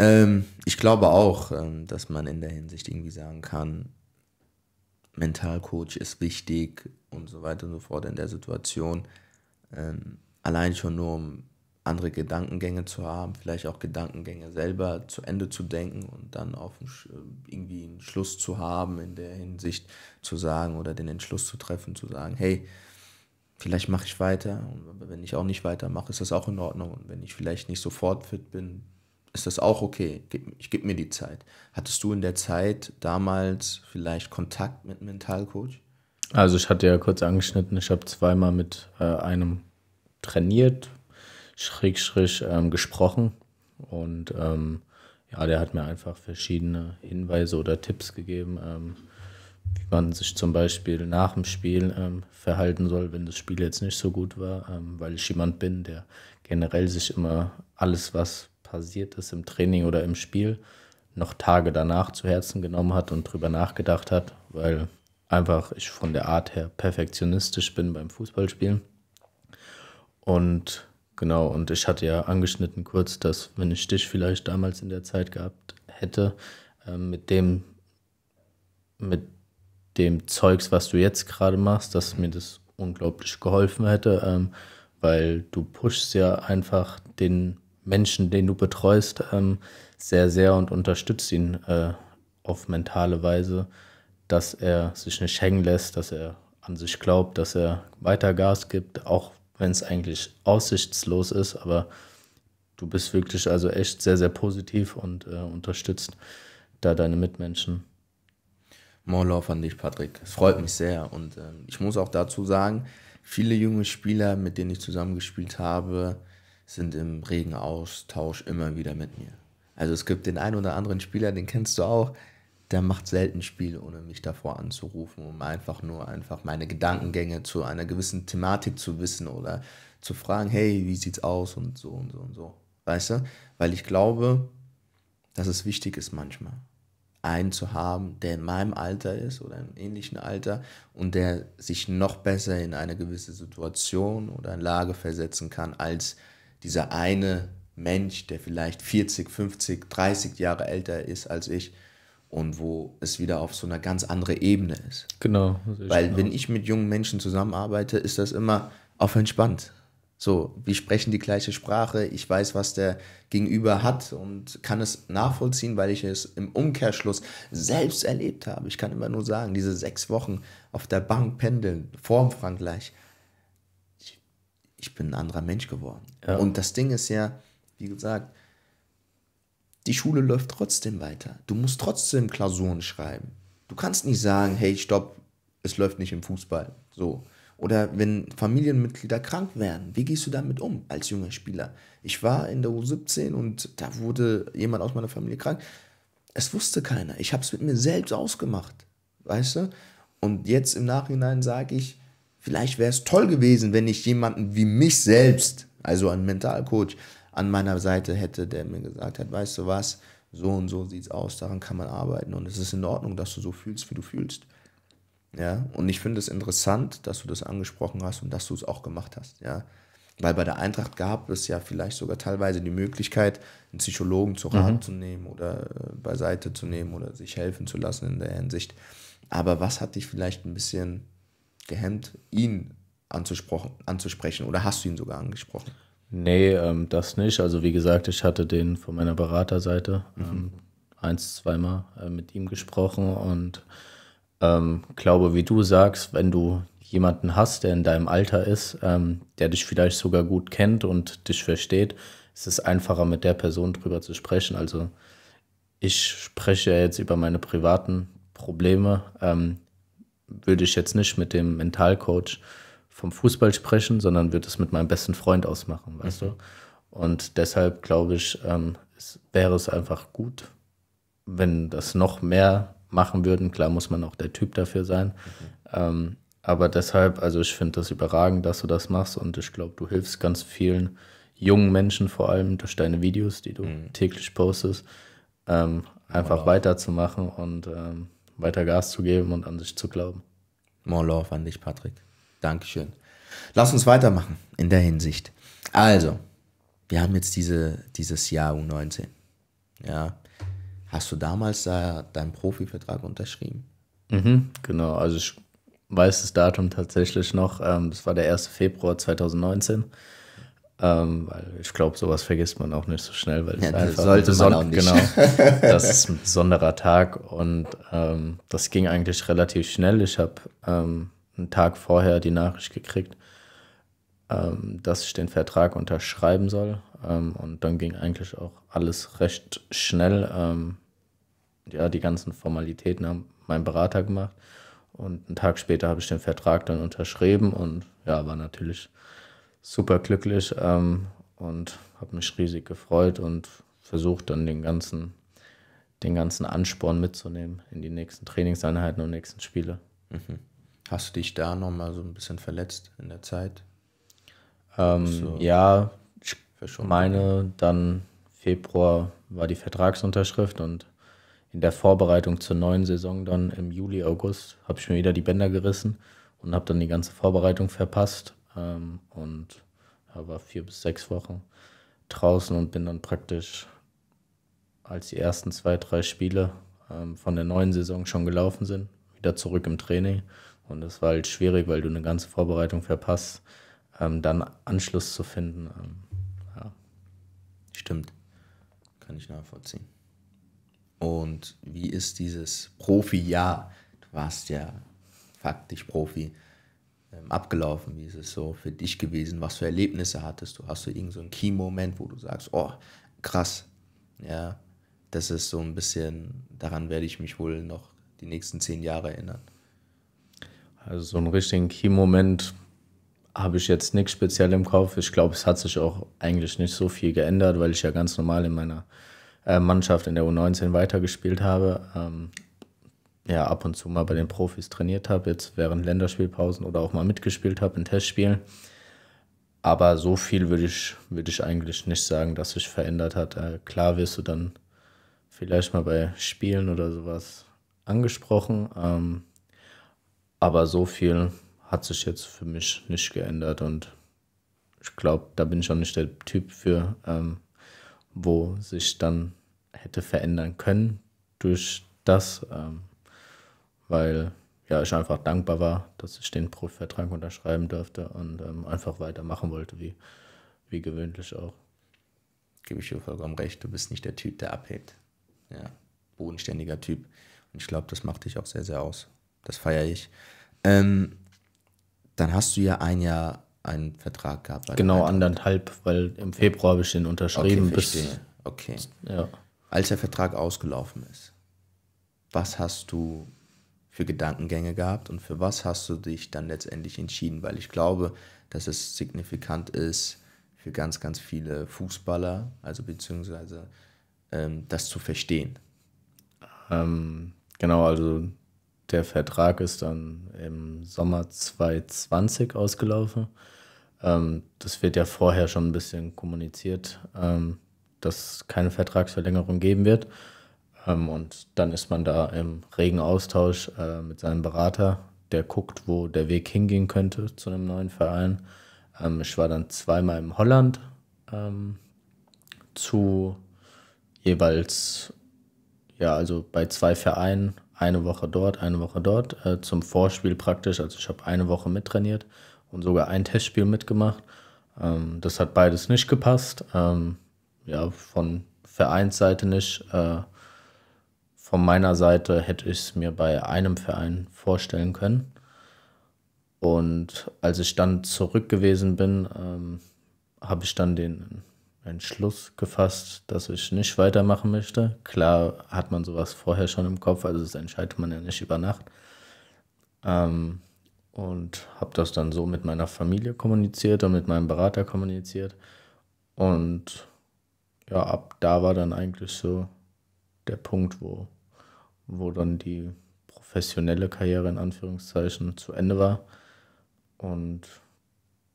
Ähm, ich glaube auch, ähm, dass man in der Hinsicht irgendwie sagen kann, Mentalcoach ist wichtig und so weiter und so fort in der Situation. Ähm, allein schon nur, um andere Gedankengänge zu haben, vielleicht auch Gedankengänge selber zu Ende zu denken und dann auf äh, irgendwie einen Schluss zu haben in der Hinsicht zu sagen oder den Entschluss zu treffen, zu sagen, hey, vielleicht mache ich weiter und wenn ich auch nicht weitermache, ist das auch in Ordnung und wenn ich vielleicht nicht sofort fit bin, ist das auch okay. Ich gebe mir die Zeit. Hattest du in der Zeit damals vielleicht Kontakt mit einem Mentalcoach? Also ich hatte ja kurz angeschnitten, ich habe zweimal mit äh, einem trainiert, schräg, schräg ähm, gesprochen und ähm, ja, der hat mir einfach verschiedene Hinweise oder Tipps gegeben, ähm, wie man sich zum Beispiel nach dem Spiel ähm, verhalten soll, wenn das Spiel jetzt nicht so gut war, ähm, weil ich jemand bin, der generell sich immer alles, was passiert ist im Training oder im Spiel, noch Tage danach zu Herzen genommen hat und drüber nachgedacht hat, weil einfach ich von der Art her perfektionistisch bin beim Fußballspielen. Und genau, und ich hatte ja angeschnitten kurz, dass wenn ich dich vielleicht damals in der Zeit gehabt hätte, äh, mit dem, mit dem Zeugs, was du jetzt gerade machst, dass mir das unglaublich geholfen hätte, ähm, weil du pushst ja einfach den Menschen, den du betreust, ähm, sehr, sehr und unterstützt ihn äh, auf mentale Weise, dass er sich nicht hängen lässt, dass er an sich glaubt, dass er weiter Gas gibt, auch wenn es eigentlich aussichtslos ist, aber du bist wirklich also echt sehr, sehr positiv und äh, unterstützt da deine Mitmenschen. More love an dich, Patrick. Es freut mich sehr. Und äh, ich muss auch dazu sagen, viele junge Spieler, mit denen ich zusammengespielt habe, sind im regen Austausch immer wieder mit mir. Also es gibt den einen oder anderen Spieler, den kennst du auch, der macht selten Spiel, ohne mich davor anzurufen, um einfach nur einfach meine Gedankengänge zu einer gewissen Thematik zu wissen oder zu fragen, hey, wie sieht's aus und so und so und so. Weißt du? Weil ich glaube, dass es wichtig ist manchmal, einen zu haben, der in meinem Alter ist oder im ähnlichen Alter und der sich noch besser in eine gewisse Situation oder Lage versetzen kann als dieser eine Mensch, der vielleicht 40, 50, 30 Jahre älter ist als ich und wo es wieder auf so einer ganz andere Ebene ist. Genau. Weil wenn ich mit jungen Menschen zusammenarbeite, ist das immer auf entspannt. So, wir sprechen die gleiche Sprache, ich weiß, was der Gegenüber hat und kann es nachvollziehen, weil ich es im Umkehrschluss selbst erlebt habe. Ich kann immer nur sagen, diese sechs Wochen auf der Bank pendeln, vorm Frankreich, ich bin ein anderer Mensch geworden. Ja. Und das Ding ist ja, wie gesagt, die Schule läuft trotzdem weiter. Du musst trotzdem Klausuren schreiben. Du kannst nicht sagen, hey, stopp, es läuft nicht im Fußball. So. Oder wenn Familienmitglieder krank werden, wie gehst du damit um als junger Spieler? Ich war in der U17 und da wurde jemand aus meiner Familie krank. Es wusste keiner. Ich habe es mit mir selbst ausgemacht. Weißt du? Und jetzt im Nachhinein sage ich, Vielleicht wäre es toll gewesen, wenn ich jemanden wie mich selbst, also einen Mentalcoach, an meiner Seite hätte, der mir gesagt hat, weißt du was, so und so sieht es aus, daran kann man arbeiten und es ist in Ordnung, dass du so fühlst, wie du fühlst. Ja, und ich finde es interessant, dass du das angesprochen hast und dass du es auch gemacht hast, ja. Weil bei der Eintracht gab es ja vielleicht sogar teilweise die Möglichkeit, einen Psychologen zu Rat mhm. zu nehmen oder äh, beiseite zu nehmen oder sich helfen zu lassen in der Hinsicht. Aber was hat dich vielleicht ein bisschen gehemmt, ihn anzusprechen, anzusprechen oder hast du ihn sogar angesprochen? Nee, ähm, das nicht. Also wie gesagt, ich hatte den von meiner Beraterseite mhm. Ähm, eins, zweimal äh, mit ihm gesprochen und ähm, glaube, wie du sagst, wenn du jemanden hast, der in deinem Alter ist, ähm, der dich vielleicht sogar gut kennt und dich versteht, ist es einfacher, mit der Person drüber zu sprechen. Also ich spreche ja jetzt über meine privaten Probleme. Ähm, würde ich jetzt nicht mit dem Mentalcoach vom Fußball sprechen, sondern würde es mit meinem besten Freund ausmachen, weißt mhm. du? Und deshalb glaube ich, ähm, es wäre es einfach gut, wenn das noch mehr machen würden. Klar muss man auch der Typ dafür sein. Mhm. Ähm, aber deshalb, also ich finde das überragend, dass du das machst und ich glaube, du hilfst ganz vielen jungen Menschen vor allem durch deine Videos, die du mhm. täglich postest, ähm, einfach wow. weiterzumachen und ähm, weiter Gas zu geben und an sich zu glauben. More love an dich, Patrick. Dankeschön. Lass uns weitermachen in der Hinsicht. Also, wir haben jetzt diese, dieses Jahr U19. Ja. Hast du damals da deinen Profivertrag unterschrieben? Mhm, genau. Also, ich weiß das Datum tatsächlich noch. Ähm, das war der 1. Februar 2019. Ähm, weil ich glaube, sowas vergisst man auch nicht so schnell, weil es ja, einfach sollte man auch nicht. Genau, das ist ein besonderer Tag und ähm, das ging eigentlich relativ schnell. Ich habe ähm, einen Tag vorher die Nachricht gekriegt, ähm, dass ich den Vertrag unterschreiben soll ähm, und dann ging eigentlich auch alles recht schnell. Ähm, ja, die ganzen Formalitäten haben mein Berater gemacht und einen Tag später habe ich den Vertrag dann unterschrieben und ja, war natürlich super glücklich ähm, und habe mich riesig gefreut und versucht dann den ganzen, den ganzen Ansporn mitzunehmen in die nächsten Trainingseinheiten und nächsten Spiele. Mhm. Hast du dich da nochmal so ein bisschen verletzt in der Zeit? Ähm, so ja, ich meine, dann Februar war die Vertragsunterschrift und in der Vorbereitung zur neuen Saison dann im Juli, August habe ich mir wieder die Bänder gerissen und habe dann die ganze Vorbereitung verpasst ähm, und ja, war vier bis sechs Wochen draußen und bin dann praktisch als die ersten zwei, drei Spiele ähm, von der neuen Saison schon gelaufen sind, wieder zurück im Training. Und es war halt schwierig, weil du eine ganze Vorbereitung verpasst, ähm, dann Anschluss zu finden. Ähm, ja. Stimmt, kann ich nachvollziehen. Und wie ist dieses Profi-Jahr? Du warst ja faktisch Profi. Ähm, abgelaufen? Wie ist es so für dich gewesen? Was für Erlebnisse hattest du? Hast du irgendeinen so Key-Moment, wo du sagst, oh, krass, ja, das ist so ein bisschen, daran werde ich mich wohl noch die nächsten zehn Jahre erinnern. Also so einen richtigen Key-Moment habe ich jetzt nichts speziell im Kopf. Ich glaube, es hat sich auch eigentlich nicht so viel geändert, weil ich ja ganz normal in meiner äh, Mannschaft in der U19 weitergespielt habe. Ähm, ja ab und zu mal bei den Profis trainiert habe, jetzt während Länderspielpausen oder auch mal mitgespielt habe in Testspielen. Aber so viel würde ich, würde ich eigentlich nicht sagen, dass sich verändert hat. Äh, klar wirst du dann vielleicht mal bei Spielen oder sowas angesprochen. Ähm, aber so viel hat sich jetzt für mich nicht geändert und ich glaube, da bin ich auch nicht der Typ für, ähm, wo sich dann hätte verändern können durch das. Ähm, weil ja, ich einfach dankbar war, dass ich den Profivertrag unterschreiben durfte und ähm, einfach weitermachen wollte, wie, wie gewöhnlich auch. Gebe ich dir vollkommen recht, du bist nicht der Typ, der abhebt. Ja, bodenständiger Typ. Und ich glaube, das macht dich auch sehr, sehr aus. Das feiere ich. Ähm, dann hast du ja ein Jahr einen Vertrag gehabt. Genau, anderthalb, weil im Februar habe ich den unterschrieben. Okay, bis, okay. Ja. Als der Vertrag ausgelaufen ist, was hast du für Gedankengänge gehabt und für was hast du dich dann letztendlich entschieden? Weil ich glaube, dass es signifikant ist für ganz, ganz viele Fußballer, also beziehungsweise ähm, das zu verstehen. Ähm, genau, also der Vertrag ist dann im Sommer 2020 ausgelaufen. Ähm, das wird ja vorher schon ein bisschen kommuniziert, ähm, dass es keine Vertragsverlängerung geben wird. Ähm, und dann ist man da im regen Austausch äh, mit seinem Berater, der guckt, wo der Weg hingehen könnte zu einem neuen Verein. Ähm, ich war dann zweimal in Holland ähm, zu jeweils, ja, also bei zwei Vereinen, eine Woche dort, eine Woche dort, äh, zum Vorspiel praktisch. Also ich habe eine Woche mittrainiert und sogar ein Testspiel mitgemacht. das hat beides nicht gepasst. ja, von Vereinsseite nicht. Äh, von meiner Seite hätte ich es mir bei einem Verein vorstellen können. Und als ich dann zurück gewesen bin, ähm, habe ich dann den Entschluss gefasst, dass ich nicht weitermachen möchte. Klar hat man sowas vorher schon im Kopf, also das entscheidet man ja nicht über Nacht. Ähm, und habe das dann so mit meiner Familie kommuniziert und mit meinem Berater kommuniziert. Und ja, ab da war dann eigentlich so der Punkt, wo wo dann die professionelle Karriere in Anführungszeichen zu Ende war und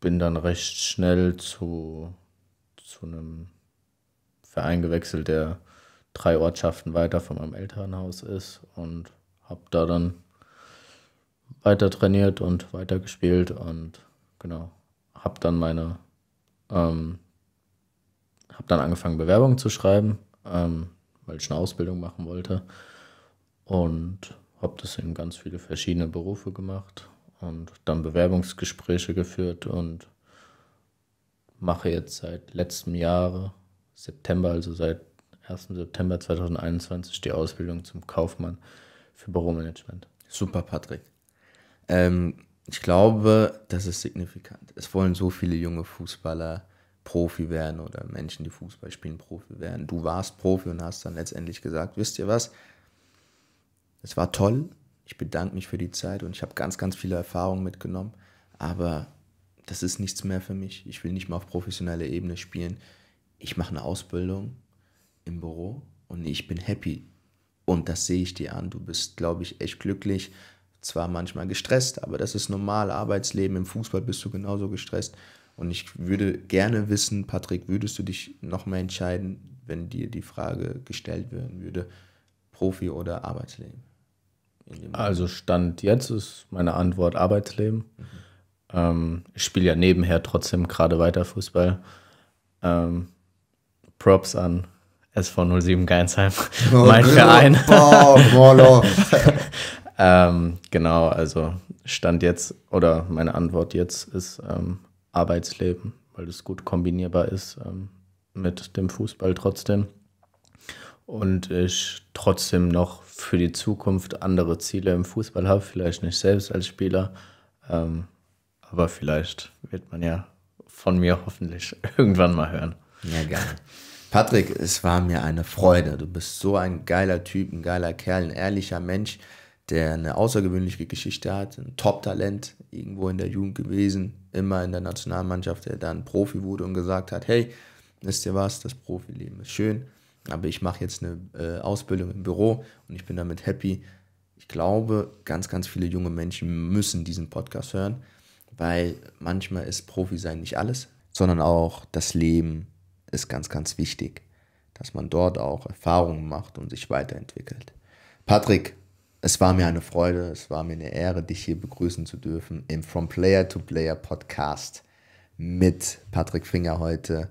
bin dann recht schnell zu, zu einem Verein gewechselt, der drei Ortschaften weiter von meinem Elternhaus ist und habe da dann weiter trainiert und weiter gespielt und genau, habe dann meine, ähm, habe dann angefangen Bewerbungen zu schreiben, ähm, weil ich eine Ausbildung machen wollte und habe das in ganz viele verschiedene Berufe gemacht und dann Bewerbungsgespräche geführt und mache jetzt seit letztem Jahre, September, also seit 1. September 2021, die Ausbildung zum Kaufmann für Büromanagement. Super, Patrick. Ähm, ich glaube, das ist signifikant. Es wollen so viele junge Fußballer Profi werden oder Menschen, die Fußball spielen, Profi werden. Du warst Profi und hast dann letztendlich gesagt, wisst ihr was, es war toll. Ich bedanke mich für die Zeit und ich habe ganz, ganz viele Erfahrungen mitgenommen. Aber das ist nichts mehr für mich. Ich will nicht mehr auf professioneller Ebene spielen. Ich mache eine Ausbildung im Büro und ich bin happy. Und das sehe ich dir an. Du bist, glaube ich, echt glücklich. Zwar manchmal gestresst, aber das ist normal. Arbeitsleben im Fußball bist du genauso gestresst. Und ich würde gerne wissen, Patrick, würdest du dich noch mehr entscheiden, wenn dir die Frage gestellt werden würde, Profi oder Arbeitsleben? Also Stand jetzt ist meine Antwort Arbeitsleben. Mhm. Ähm, ich spiele ja nebenher trotzdem gerade weiter Fußball. Ähm, Props an SV 07 Geinsheim, oh, mein Verein. Oh, ähm, genau, also Stand jetzt oder meine Antwort jetzt ist ähm, Arbeitsleben, weil das gut kombinierbar ist ähm, mit dem Fußball trotzdem und ich trotzdem noch für die Zukunft andere Ziele im Fußball habe. Vielleicht nicht selbst als Spieler, ähm, aber vielleicht wird man ja von mir hoffentlich irgendwann mal hören. Ja, gerne. Patrick, es war mir eine Freude. Du bist so ein geiler Typ, ein geiler Kerl, ein ehrlicher Mensch, der eine außergewöhnliche Geschichte hat, ein Top-Talent irgendwo in der Jugend gewesen, immer in der Nationalmannschaft, der dann Profi wurde und gesagt hat, hey, wisst ihr was, das Profileben ist schön, aber ich mache jetzt eine äh, Ausbildung im Büro und ich bin damit happy. Ich glaube, ganz, ganz viele junge Menschen müssen diesen Podcast hören, weil manchmal ist Profi sein nicht alles, sondern auch das Leben ist ganz, ganz wichtig, dass man dort auch Erfahrungen macht und sich weiterentwickelt. Patrick, es war mir eine Freude, es war mir eine Ehre, dich hier begrüßen zu dürfen im From Player to Player Podcast mit Patrick Finger heute.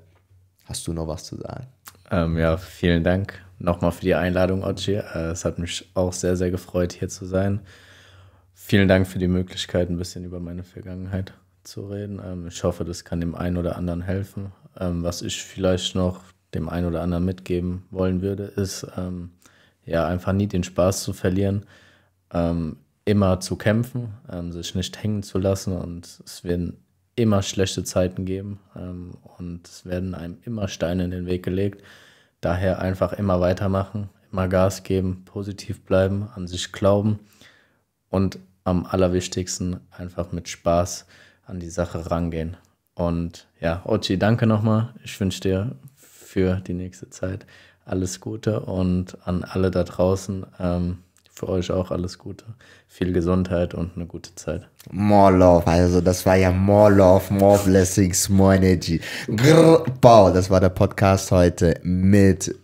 Hast du noch was zu sagen? Ähm, ja, vielen Dank nochmal für die Einladung, Oji. Äh, es hat mich auch sehr, sehr gefreut, hier zu sein. Vielen Dank für die Möglichkeit, ein bisschen über meine Vergangenheit zu reden. Ähm, ich hoffe, das kann dem einen oder anderen helfen. Ähm, was ich vielleicht noch dem einen oder anderen mitgeben wollen würde, ist ähm, ja einfach nie den Spaß zu verlieren, ähm, immer zu kämpfen, ähm, sich nicht hängen zu lassen und es werden immer schlechte Zeiten geben ähm, und es werden einem immer Steine in den Weg gelegt. Daher einfach immer weitermachen, immer Gas geben, positiv bleiben, an sich glauben und am allerwichtigsten einfach mit Spaß an die Sache rangehen. Und ja, Ochi, danke nochmal. Ich wünsche dir für die nächste Zeit alles Gute und an alle da draußen. Ähm, für euch auch alles Gute. Viel Gesundheit und eine gute Zeit. More Love, also das war ja More Love, More Blessings, More Energy. Grrr, Bau, das war der Podcast heute mit